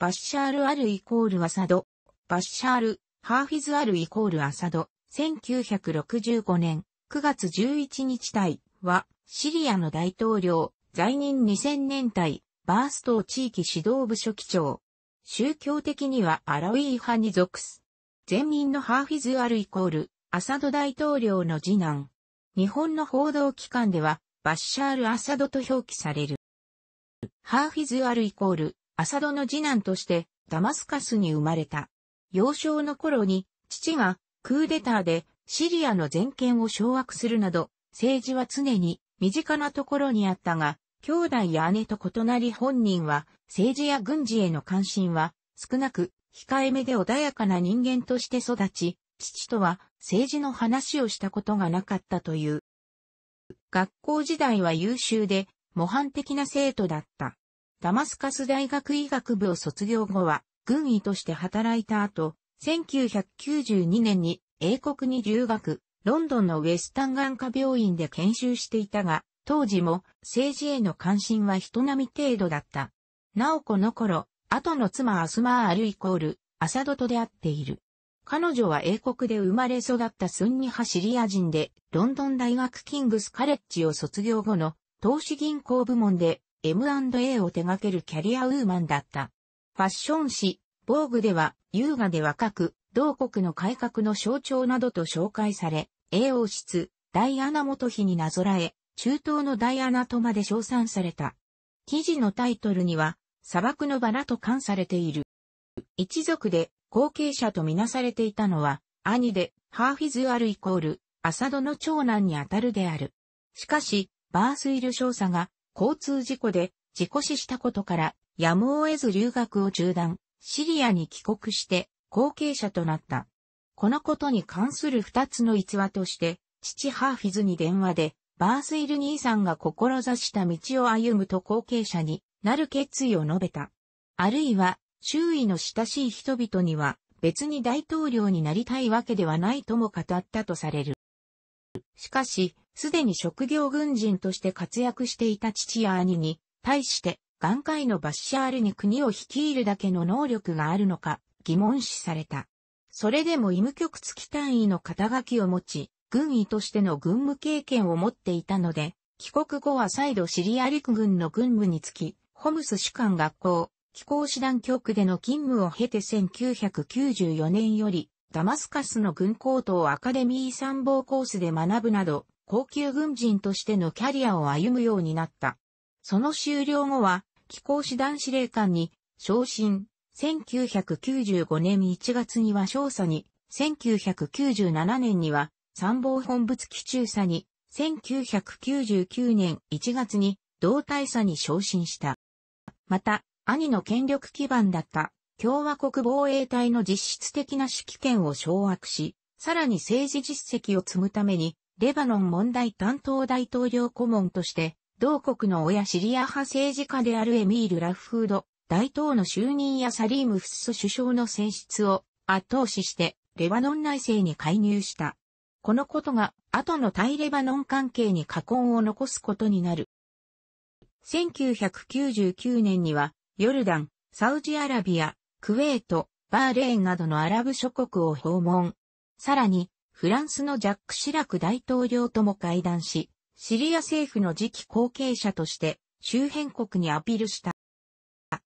バッシャール・アルイコール・アサド、バッシャール、ハーフィズ・アルイコール・アサド、1965年9月11日隊は、シリアの大統領、在任2000年代、バースト地域指導部書記長。宗教的にはアラウィー派に属す。全民のハーフィズ・アルイコール、アサド大統領の次男。日本の報道機関では、バッシャール・アサドと表記される。ハーフィズ・アルイコール、アサドの次男としてダマスカスに生まれた。幼少の頃に父がクーデターでシリアの全権を掌握するなど政治は常に身近なところにあったが、兄弟や姉と異なり本人は政治や軍事への関心は少なく控えめで穏やかな人間として育ち、父とは政治の話をしたことがなかったという。学校時代は優秀で模範的な生徒だった。ダマスカス大学医学部を卒業後は、軍医として働いた後、1992年に英国に留学、ロンドンのウェスタン眼科病院で研修していたが、当時も政治への関心は人並み程度だった。なおこの頃、後の妻アスマーアルイコール、アサドと出会っている。彼女は英国で生まれ育ったスンニ派シリア人で、ロンドン大学キングスカレッジを卒業後の投資銀行部門で M&A を手掛けるキャリアウーマンだった。ファッション誌、防具では優雅で若く、同国の改革の象徴などと紹介され、英王室、ダイアナ元妃になぞらえ、中東のダイアナとまで称賛された。記事のタイトルには、砂漠のバラと冠されている。一族で後継者とみなされていたのは、兄で、ハーフィズ・アルイコール、アサドの長男にあたるである。しかし、バースイル少佐が交通事故で事故死したことから、やむを得ず留学を中断、シリアに帰国して後継者となった。このことに関する二つの逸話として、父ハーフィズに電話で、バースイル兄さんが志した道を歩むと後継者になる決意を述べた。あるいは、周囲の親しい人々には、別に大統領になりたいわけではないとも語ったとされる。しかし、すでに職業軍人として活躍していた父や兄に、対して、眼界のバッシャールに国を率いるだけの能力があるのか、疑問視された。それでも医務局付き単位の肩書きを持ち、軍医としての軍務経験を持っていたので、帰国後は再度シリア陸軍の軍務につき、ホムス士官学校、機構師団局での勤務を経て1994年より、ダマスカスの軍高等アカデミー参謀コースで学ぶなど、高級軍人としてのキャリアを歩むようになった。その終了後は、機構師団司令官に昇進。1995年1月には少佐に、1997年には参謀本部付き中佐に、1999年1月に同大佐に昇進した。また、兄の権力基盤だった共和国防衛隊の実質的な指揮権を掌握し、さらに政治実績を積むためにレバノン問題担当大統領顧問として、同国の親シリア派政治家であるエミール・ラフフード、大統の就任やサリーム・フッソ首相の選出を後押しして、レバノン内政に介入した。このことが、後の対レバノン関係に禍根を残すことになる。1999年には、ヨルダン、サウジアラビア、クウェート、バーレーンなどのアラブ諸国を訪問。さらに、フランスのジャック・シラク大統領とも会談し、シリア政府の次期後継者として周辺国にアピールした。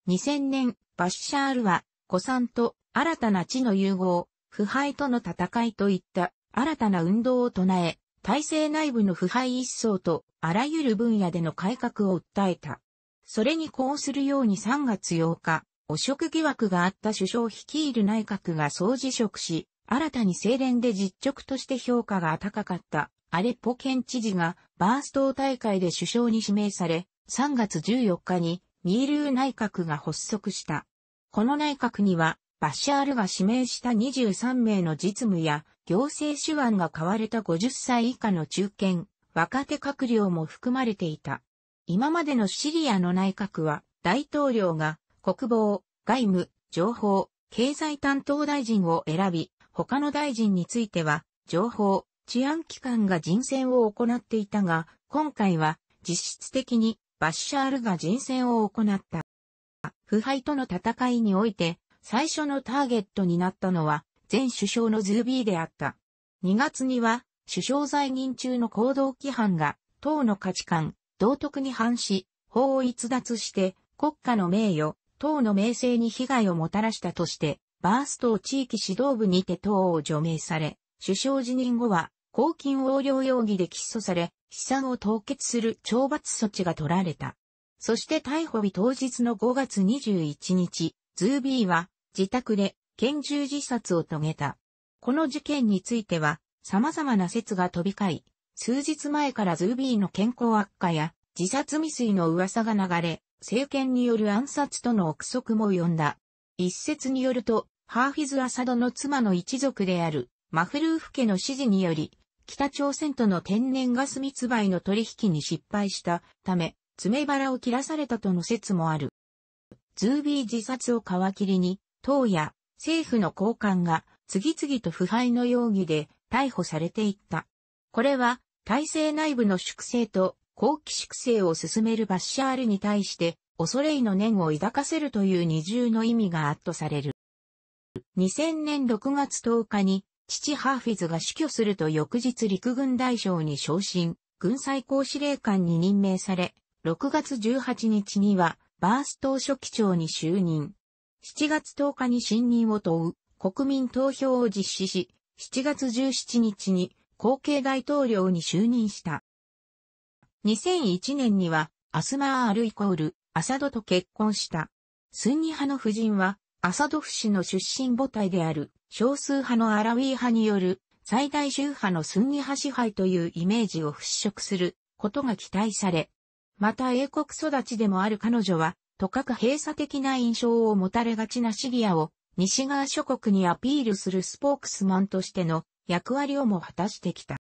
2000年、バッシャールは、古参と新たな地の融合、腐敗との戦いといった新たな運動を唱え、体制内部の腐敗一層とあらゆる分野での改革を訴えた。それにこうするように3月8日、汚職疑惑があった首相率いる内閣が総辞職し、新たに正殿で実直として評価が高かったアレッポ県知事がバースト大会で首相に指名され、3月14日にミールー内閣が発足した。この内閣には、バシャールが指名した23名の実務や行政手腕が買われた50歳以下の中堅、若手閣僚も含まれていた。今までのシリアの内閣は、大統領が国防、外務、情報、経済担当大臣を選び、他の大臣については、情報、治安機関が人選を行っていたが、今回は実質的にバッシャールが人選を行った。腐敗との戦いにおいて、最初のターゲットになったのは、前首相のズービーであった。2月には、首相在任中の行動規範が、党の価値観、道徳に反し、法を逸脱して、国家の名誉、党の名声に被害をもたらしたとして、バースト地域指導部にて党を除名され、首相辞任後は、公金横領容疑で起訴され、資産を凍結する懲罰措置が取られた。そして逮捕日当日の5月21日、ズービーは自宅で拳銃自殺を遂げた。この事件については様々な説が飛び交い、数日前からズービーの健康悪化や自殺未遂の噂が流れ、政権による暗殺との憶測も呼んだ。一説によると、ハーフィズ・アサドの妻の一族であるマフルーフ家の指示により、北朝鮮との天然ガス密売の取引に失敗したため、爪腹を切らされたとの説もある。ズービー自殺を皮切りに、党や政府の高官が次々と腐敗の容疑で逮捕されていった。これは体制内部の粛清と後期粛清を進めるバッシャールに対して恐れいの念を抱かせるという二重の意味があっとされる。2000年6月10日に父ハーフィズが死去すると翌日陸軍大将に昇進、軍最高司令官に任命され、6月18日にはバース島初期長に就任。7月10日に信任を問う国民投票を実施し、7月17日に後継大統領に就任した。2001年にはアスマー・アルイコール、アサドと結婚した。スンニ派の夫人はアサドフ氏の出身母体である少数派のアラウィー派による最大宗派のスンニ派支配というイメージを払拭することが期待され、また英国育ちでもある彼女は、とかく閉鎖的な印象を持たれがちなシリアを西側諸国にアピールするスポークスマンとしての役割をも果たしてきた。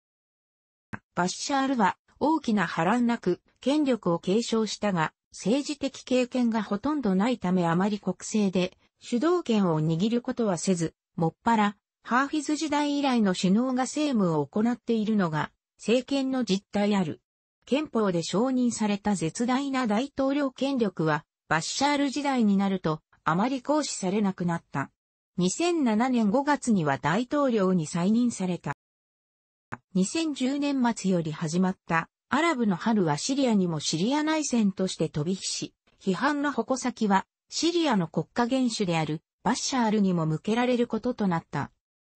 バッシャールは大きな波乱なく権力を継承したが、政治的経験がほとんどないためあまり国政で主導権を握ることはせず、もっぱら、ハーフィズ時代以来の首脳が政務を行っているのが、政権の実態ある。憲法で承認された絶大な大統領権力は、バッシャール時代になると、あまり行使されなくなった。2007年5月には大統領に再任された。2010年末より始まったアラブの春はシリアにもシリア内戦として飛び火し、批判の矛先はシリアの国家元首であるバッシャールにも向けられることとなった。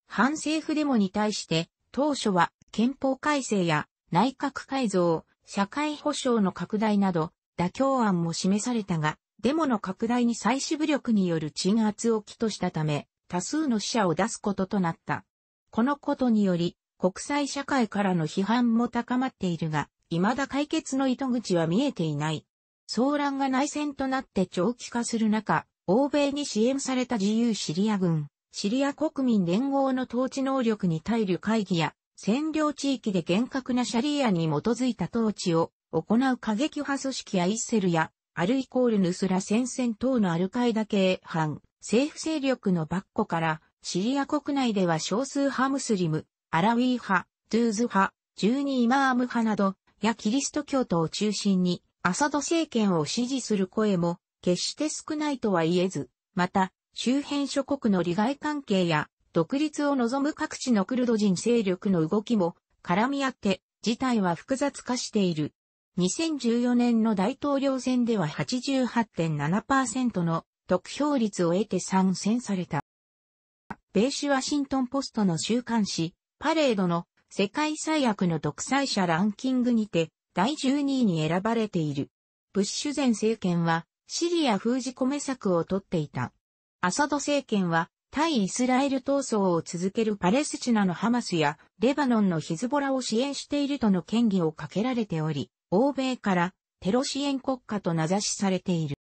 反政府デモに対して、当初は憲法改正や内閣改造、社会保障の拡大など妥協案も示されたが、デモの拡大に再終武力による鎮圧を起としたため、多数の死者を出すこととなった。このことにより、国際社会からの批判も高まっているが、未だ解決の糸口は見えていない。騒乱が内戦となって長期化する中、欧米に支援された自由シリア軍、シリア国民連合の統治能力に対る会議や、占領地域で厳格なシャリアに基づいた統治を行う過激派組織やイッセルや、アルイコールヌスラ戦線等のアルカイダ系反政府勢力のバッコから、シリア国内では少数派ムスリム、アラウィー派、ドゥーズ派、ジューニーマーム派など、やキリスト教徒を中心に、アサド政権を支持する声も決して少ないとは言えず、また、周辺諸国の利害関係や独立を望む各地のクルド人勢力の動きも絡み合って事態は複雑化している。2014年の大統領選では88.7%の得票率を得て参戦された。米州ワシントンポストの週刊誌、パレードの世界最悪の独裁者ランキングにて第12位に選ばれている。ブッシュ前政権はシリア封じ込め策をとっていた。アサド政権は対イスラエル闘争を続けるパレスチナのハマスやレバノンのヒズボラを支援しているとの権疑をかけられており、欧米からテロ支援国家と名指しされている。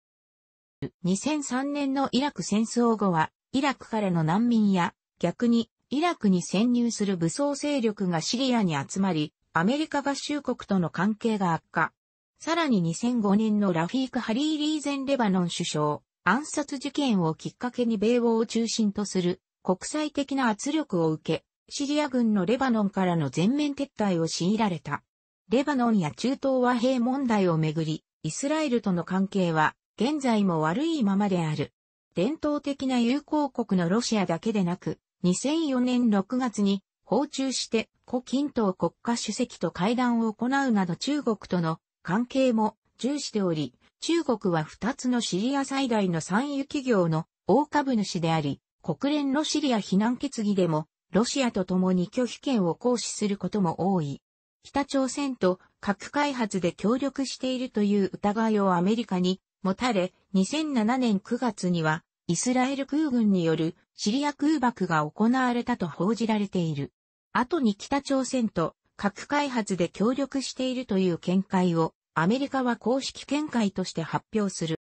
2003年のイラク戦争後は、イラクからの難民や、逆にイラクに潜入する武装勢力がシリアに集まり、アメリカ合衆国との関係が悪化。さらに2005年のラフィーク・ハリー・リーゼン・レバノン首相、暗殺事件をきっかけに米欧を中心とする国際的な圧力を受け、シリア軍のレバノンからの全面撤退を強いられた。レバノンや中東和平問題をめぐり、イスラエルとの関係は現在も悪いままである。伝統的な友好国のロシアだけでなく、2004年6月に訪中して、胡錦涛国家主席と会談を行うなど中国との関係も重視しており、中国は2つのシリア最大の産油企業の大株主であり、国連のシリア非難決議でも、ロシアと共に拒否権を行使することも多い。北朝鮮と核開発で協力しているという疑いをアメリカに持たれ、2007年9月には、イスラエル空軍によるシリア空爆が行われたと報じられている。後に北朝鮮と核開発で協力しているという見解をアメリカは公式見解として発表する。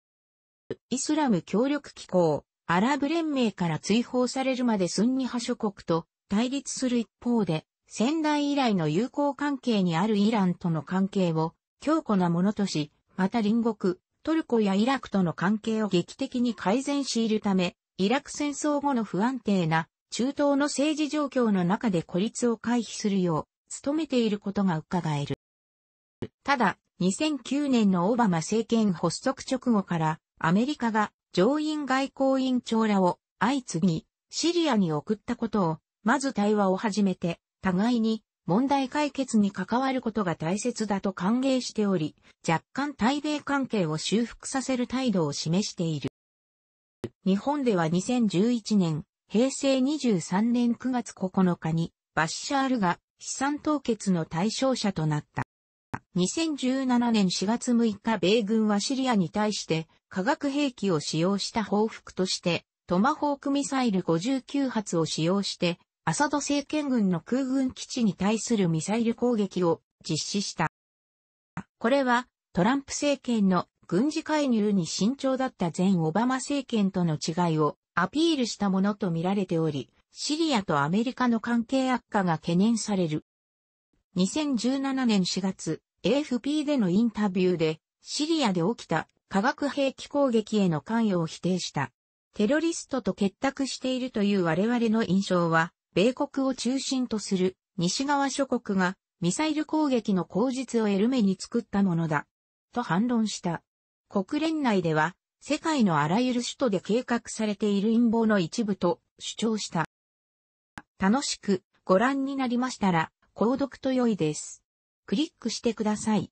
イスラム協力機構、アラブ連盟から追放されるまでスンニ派諸国と対立する一方で、先代以来の友好関係にあるイランとの関係を強固なものとし、また隣国、トルコやイラクとの関係を劇的に改善しているため、イラク戦争後の不安定な中東の政治状況の中で孤立を回避するよう、努めていることが伺える。ただ、2009年のオバマ政権発足直後から、アメリカが上院外交委員長らを相次ぎ、シリアに送ったことを、まず対話を始めて、互いに問題解決に関わることが大切だと歓迎しており、若干対米関係を修復させる態度を示している。日本では2011年、平成23年9月9日にバッシャールが資産凍結の対象者となった。2017年4月6日米軍はシリアに対して化学兵器を使用した報復としてトマホークミサイル59発を使用してアサド政権軍の空軍基地に対するミサイル攻撃を実施した。これはトランプ政権の軍事介入に慎重だった前オバマ政権との違いをアピールしたものとみられており、シリアとアメリカの関係悪化が懸念される。2017年4月、AFP でのインタビューで、シリアで起きた化学兵器攻撃への関与を否定した。テロリストと結託しているという我々の印象は、米国を中心とする西側諸国がミサイル攻撃の口実を得る目に作ったものだ。と反論した。国連内では世界のあらゆる首都で計画されている陰謀の一部と主張した。楽しくご覧になりましたら、購読と良いです。クリックしてください。